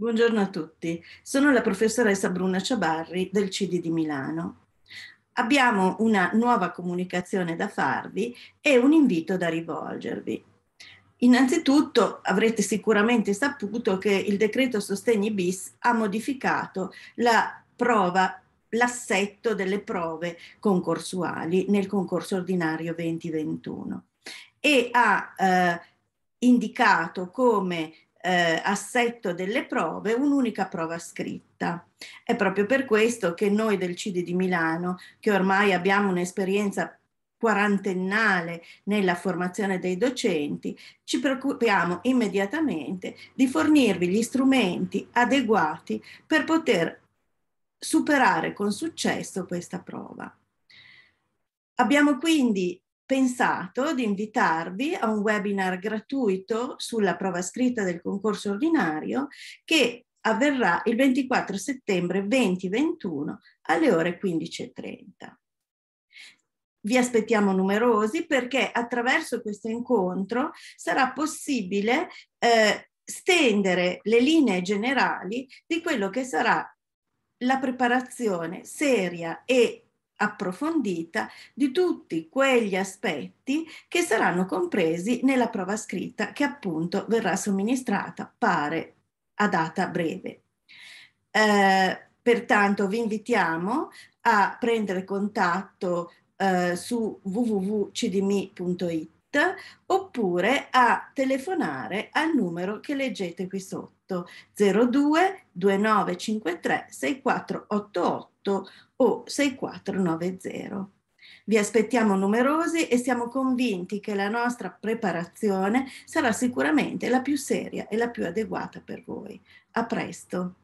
Buongiorno a tutti, sono la professoressa Bruna Ciabarri del CD di Milano. Abbiamo una nuova comunicazione da farvi e un invito da rivolgervi. Innanzitutto avrete sicuramente saputo che il decreto sostegni bis ha modificato la prova l'assetto delle prove concorsuali nel concorso ordinario 2021 e ha eh, indicato come eh, assetto delle prove un'unica prova scritta. È proprio per questo che noi del CD di Milano, che ormai abbiamo un'esperienza quarantennale nella formazione dei docenti, ci preoccupiamo immediatamente di fornirvi gli strumenti adeguati per poter superare con successo questa prova. Abbiamo quindi pensato di invitarvi a un webinar gratuito sulla prova scritta del concorso ordinario che avverrà il 24 settembre 2021 alle ore 15.30. Vi aspettiamo numerosi perché attraverso questo incontro sarà possibile eh, stendere le linee generali di quello che sarà la preparazione seria e approfondita di tutti quegli aspetti che saranno compresi nella prova scritta che appunto verrà somministrata, pare, a data breve. Eh, pertanto vi invitiamo a prendere contatto eh, su www.cdmi.it oppure a telefonare al numero che leggete qui sotto 02 2953 6488 o 6490. Vi aspettiamo numerosi e siamo convinti che la nostra preparazione sarà sicuramente la più seria e la più adeguata per voi. A presto!